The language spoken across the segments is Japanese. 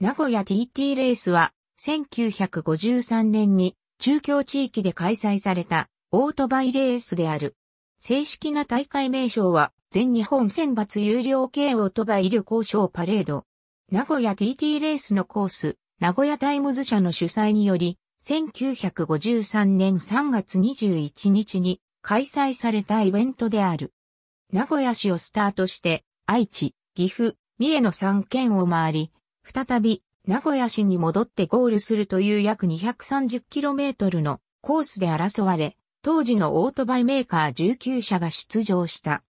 名古屋 TT レースは、1953年に中京地域で開催されたオートバイレースである。正式な大会名称は、全日本選抜有料系オートバイ旅行賞パレード。名古屋 TT レースのコース、名古屋タイムズ社の主催により、1953年3月21日に開催されたイベントである。名古屋市をスタートして、愛知、岐阜、三重の3県を回り、再び名古屋市に戻ってゴールするという約 230km のコースで争われ、当時のオートバイメーカー19社が出場した。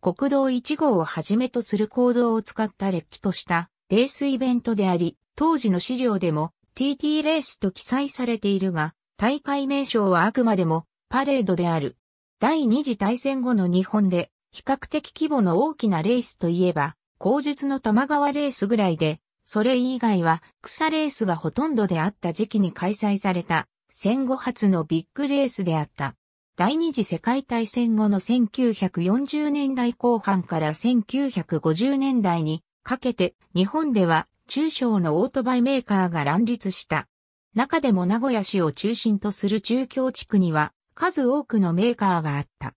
国道1号をはじめとする行動を使った劣気としたレースイベントであり、当時の資料でも TT レースと記載されているが、大会名称はあくまでもパレードである。第二次大戦後の日本で比較的規模の大きなレースといえば、後述の玉川レースぐらいで、それ以外は草レースがほとんどであった時期に開催された戦後初のビッグレースであった。第二次世界大戦後の1940年代後半から1950年代にかけて日本では中小のオートバイメーカーが乱立した。中でも名古屋市を中心とする中京地区には数多くのメーカーがあった。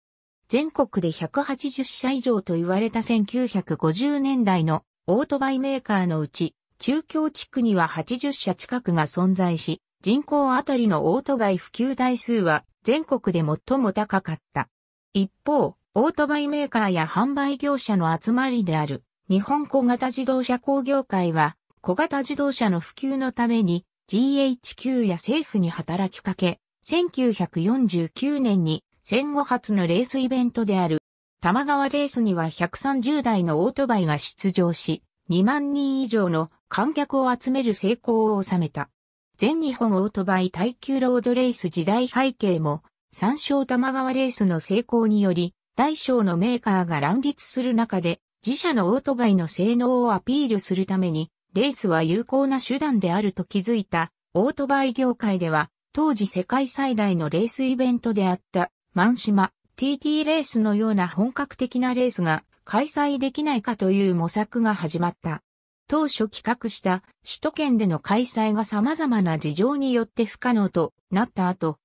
全国で180社以上と言われた1950年代のオートバイメーカーのうち中京地区には80社近くが存在し、人口あたりのオートバイ普及台数は全国で最も高かった。一方、オートバイメーカーや販売業者の集まりである日本小型自動車工業会は小型自動車の普及のために GHQ や政府に働きかけ、1949年に戦後初のレースイベントである玉川レースには130台のオートバイが出場し、2万人以上の観客を集める成功を収めた。全日本オートバイ耐久ロードレース時代背景も、三章玉川レースの成功により、大小のメーカーが乱立する中で、自社のオートバイの性能をアピールするために、レースは有効な手段であると気づいた、オートバイ業界では、当時世界最大のレースイベントであった、マンシマ、TT レースのような本格的なレースが、開催できないかという模索が始まった。当初企画した首都圏での開催が様々な事情によって不可能となった後、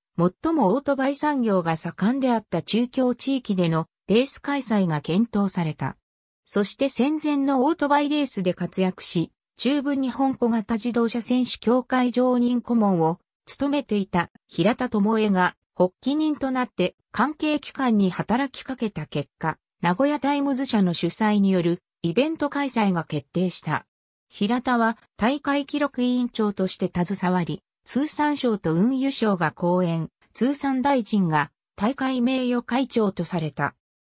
最もオートバイ産業が盛んであった中京地域でのレース開催が検討された。そして戦前のオートバイレースで活躍し、中部日本小型自動車選手協会常任顧問を務めていた平田智恵が発起人となって関係機関に働きかけた結果、名古屋タイムズ社の主催によるイベント開催が決定した。平田は大会記録委員長として携わり、通産省と運輸省が講演、通産大臣が大会名誉会長とされた。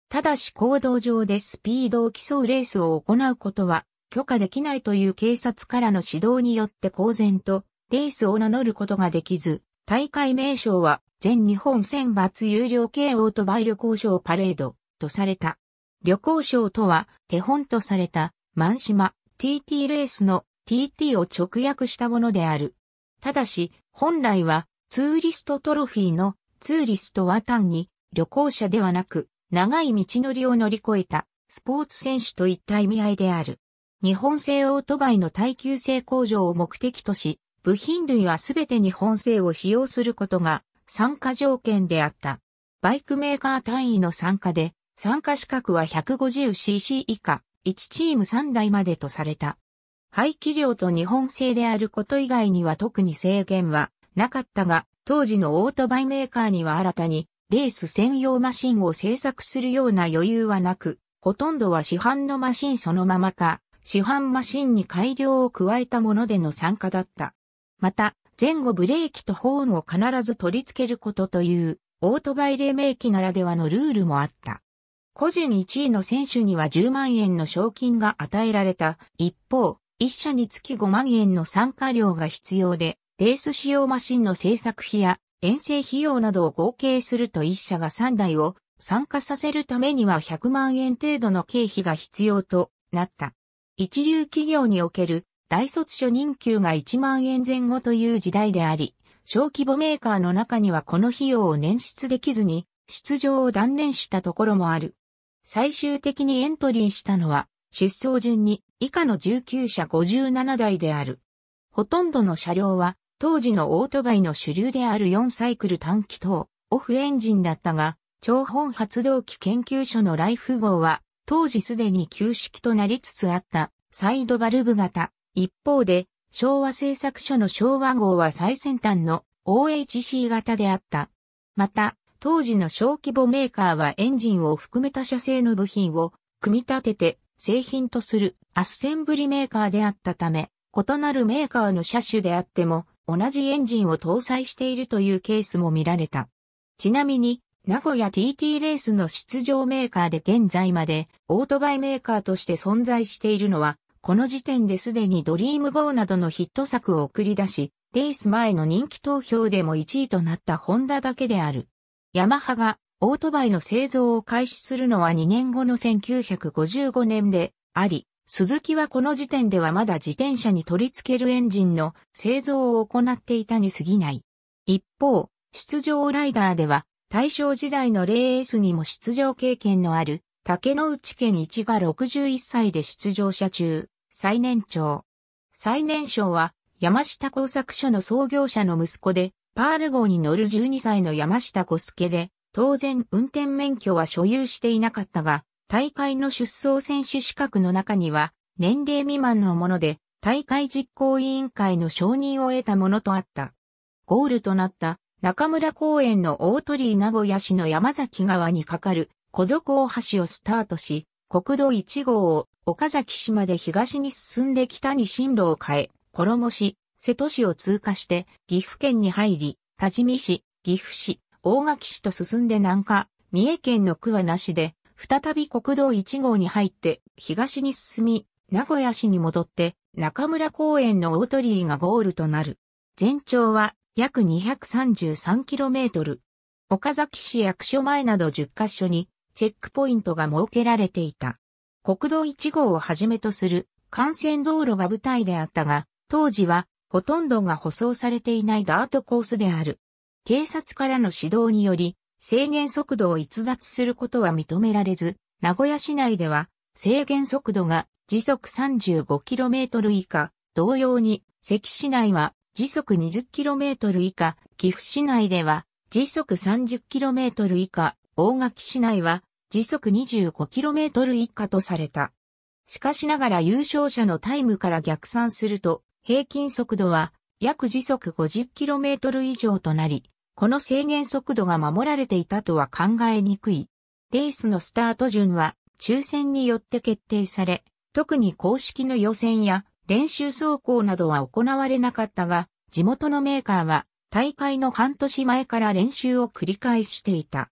ただし行動上でスピードを競うレースを行うことは許可できないという警察からの指導によって公然とレースを名乗ることができず、大会名称は全日本選抜有料慶応とバイル交渉パレード。とされた。旅行賞とは手本とされた万島 TT レースの TT を直訳したものである。ただし、本来はツーリストトロフィーのツーリストは単に旅行者ではなく長い道のりを乗り越えたスポーツ選手といった意味合いである。日本製オートバイの耐久性向上を目的とし、部品類はすべて日本製を使用することが参加条件であった。バイクメーカー単位の参加で参加資格は 150cc 以下、1チーム3台までとされた。排気量と日本製であること以外には特に制限はなかったが、当時のオートバイメーカーには新たにレース専用マシンを製作するような余裕はなく、ほとんどは市販のマシンそのままか、市販マシンに改良を加えたものでの参加だった。また、前後ブレーキとホーンを必ず取り付けることという、オートバイ黎明期ならではのルールもあった。個人1位の選手には10万円の賞金が与えられた。一方、1社につき5万円の参加料が必要で、レース使用マシンの製作費や遠征費用などを合計すると1社が3台を参加させるためには100万円程度の経費が必要となった。一流企業における大卒初任給が1万円前後という時代であり、小規模メーカーの中にはこの費用を捻出できずに出場を断念したところもある。最終的にエントリーしたのは、出走順に以下の19車57台である。ほとんどの車両は、当時のオートバイの主流である4サイクル短気等、オフエンジンだったが、長本発動機研究所のライフ号は、当時すでに旧式となりつつあったサイドバルブ型。一方で、昭和製作所の昭和号は最先端の OHC 型であった。また、当時の小規模メーカーはエンジンを含めた車製の部品を組み立てて製品とするアッセンブリメーカーであったため、異なるメーカーの車種であっても同じエンジンを搭載しているというケースも見られた。ちなみに、名古屋 TT レースの出場メーカーで現在までオートバイメーカーとして存在しているのは、この時点ですでにドリームゴーなどのヒット作を送り出し、レース前の人気投票でも1位となったホンダだけである。ヤマハがオートバイの製造を開始するのは2年後の1955年であり、鈴木はこの時点ではまだ自転車に取り付けるエンジンの製造を行っていたに過ぎない。一方、出場ライダーでは大正時代のレースにも出場経験のある竹之内健一が61歳で出場者中、最年長。最年少は山下工作所の創業者の息子で、パール号に乗る12歳の山下小助で、当然運転免許は所有していなかったが、大会の出走選手資格の中には、年齢未満のもので、大会実行委員会の承認を得たものとあった。ゴールとなった中村公園の大鳥居名古屋市の山崎川に架かる小底大橋をスタートし、国道1号を岡崎市まで東に進んで北に進路を変え、衣し、瀬戸市を通過して岐阜県に入り、多治見市、岐阜市、大垣市と進んで南下、三重県の桑名市で、再び国道1号に入って東に進み、名古屋市に戻って中村公園の大鳥居がゴールとなる。全長は約 233km。岡崎市役所前など10カ所にチェックポイントが設けられていた。国道1号をはじめとする幹線道路が舞台であったが、当時はほとんどが舗装されていないダートコースである。警察からの指導により、制限速度を逸脱することは認められず、名古屋市内では制限速度が時速 35km 以下、同様に関市内は時速 20km 以下、岐阜市内では時速 30km 以下、大垣市内は時速 25km 以下とされた。しかしながら優勝者のタイムから逆算すると、平均速度は約時速 50km 以上となり、この制限速度が守られていたとは考えにくい。レースのスタート順は抽選によって決定され、特に公式の予選や練習走行などは行われなかったが、地元のメーカーは大会の半年前から練習を繰り返していた。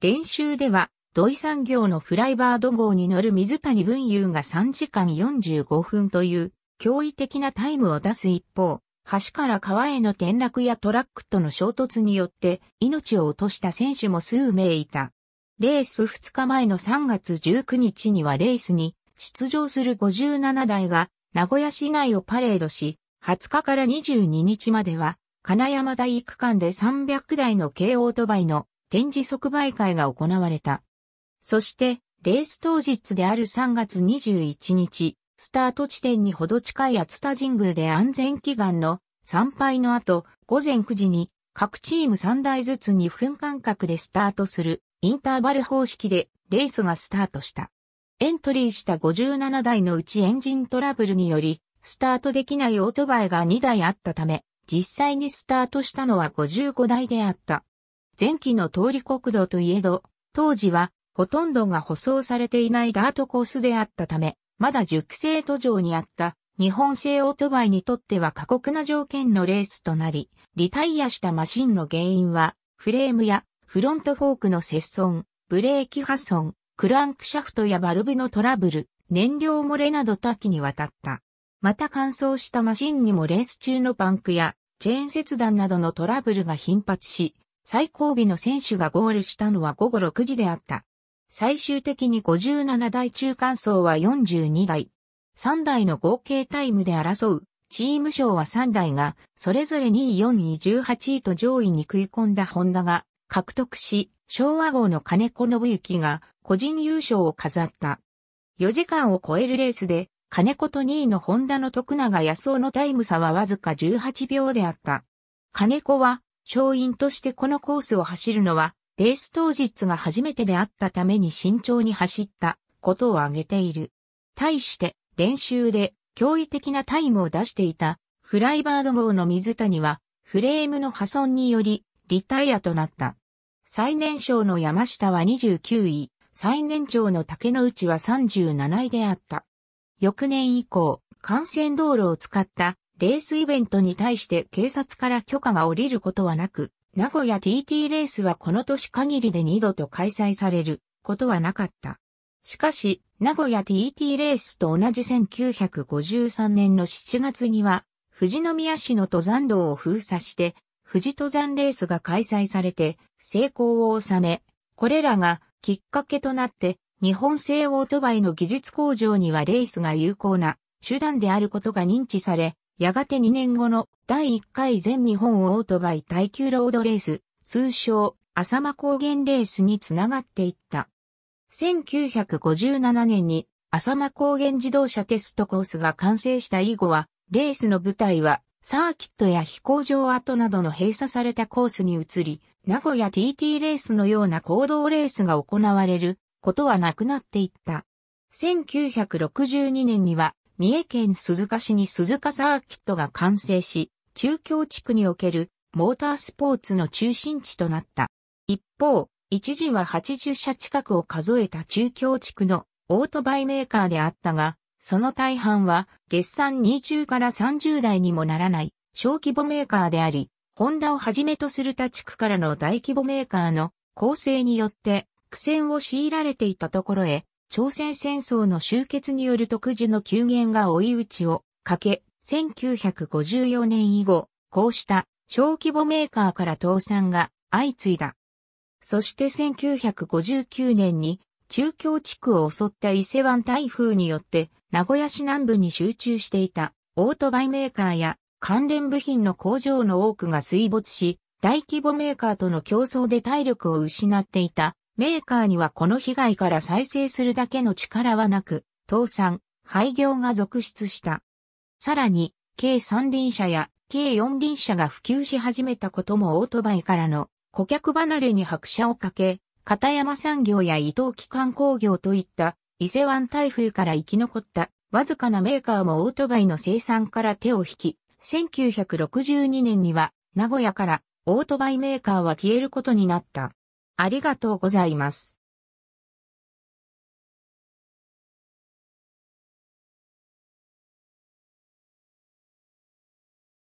練習では、土井産業のフライバード号に乗る水谷文雄が3時間45分という驚異的なタイムを出す一方、橋から川への転落やトラックとの衝突によって命を落とした選手も数名いた。レース2日前の3月19日にはレースに出場する57台が名古屋市内をパレードし、20日から22日までは金山大区間で300台の軽オートバイの展示即売会が行われた。そして、レース当日である3月21日、スタート地点にほど近い厚田神宮で安全祈願の参拝の後、午前9時に各チーム3台ずつ2分間隔でスタートするインターバル方式でレースがスタートした。エントリーした57台のうちエンジントラブルにより、スタートできないオートバイが2台あったため、実際にスタートしたのは55台であった。前期の通り国道といえど、当時はほとんどが舗装されていないダートコースであったため、まだ熟成途上にあった日本製オートバイにとっては過酷な条件のレースとなり、リタイアしたマシンの原因は、フレームやフロントフォークの接損、ブレーキ破損、クランクシャフトやバルブのトラブル、燃料漏れなど多岐にわたった。また乾燥したマシンにもレース中のパンクやチェーン切断などのトラブルが頻発し、最後尾の選手がゴールしたのは午後6時であった。最終的に57台中間層は42台。3台の合計タイムで争う、チーム賞は3台が、それぞれ2位、4位、18位と上位に食い込んだホンダが獲得し、昭和号の金子信之が個人優勝を飾った。4時間を超えるレースで、金子と2位のホンダの徳永康夫のタイム差はわずか18秒であった。金子は、勝因としてこのコースを走るのはレース当日が初めてであったために慎重に走ったことを挙げている。対して練習で驚異的なタイムを出していたフライバード号の水谷はフレームの破損によりリタイアとなった。最年少の山下は29位、最年長の竹之内は37位であった。翌年以降、幹線道路を使ったレースイベントに対して警察から許可が下りることはなく、名古屋 TT レースはこの年限りで2度と開催されることはなかった。しかし、名古屋 TT レースと同じ1953年の7月には、富士宮市の登山道を封鎖して、富士登山レースが開催されて、成功を収め、これらがきっかけとなって、日本製オートバイの技術工場にはレースが有効な手段であることが認知され、やがて2年後の第1回全日本オートバイ耐久ロードレース、通称、浅間高原レースにつながっていった。1957年に浅間高原自動車テストコースが完成した以後は、レースの舞台はサーキットや飛行場跡などの閉鎖されたコースに移り、名古屋 TT レースのような行動レースが行われることはなくなっていった。1962年には三重県鈴鹿市に鈴鹿サーキットが完成し、中京地区におけるモータースポーツの中心地となった。一方、一時は80社近くを数えた中京地区のオートバイメーカーであったが、その大半は月産20から30代にもならない小規模メーカーであり、ホンダをはじめとする他地区からの大規模メーカーの構成によって苦戦を強いられていたところへ、朝鮮戦争の終結による特需の急減が追い打ちをかけ、1954年以後、こうした小規模メーカーから倒産が相次いだ。そして1959年に中京地区を襲った伊勢湾台風によって名古屋市南部に集中していたオートバイメーカーや関連部品の工場の多くが水没し、大規模メーカーとの競争で体力を失っていたメーカーにはこの被害から再生するだけの力はなく、倒産、廃業が続出した。さらに、計三輪車や計四輪車が普及し始めたこともオートバイからの顧客離れに拍車をかけ、片山産業や伊藤機関工業といった伊勢湾台風から生き残ったわずかなメーカーもオートバイの生産から手を引き、1962年には名古屋からオートバイメーカーは消えることになった。ありがとうございます。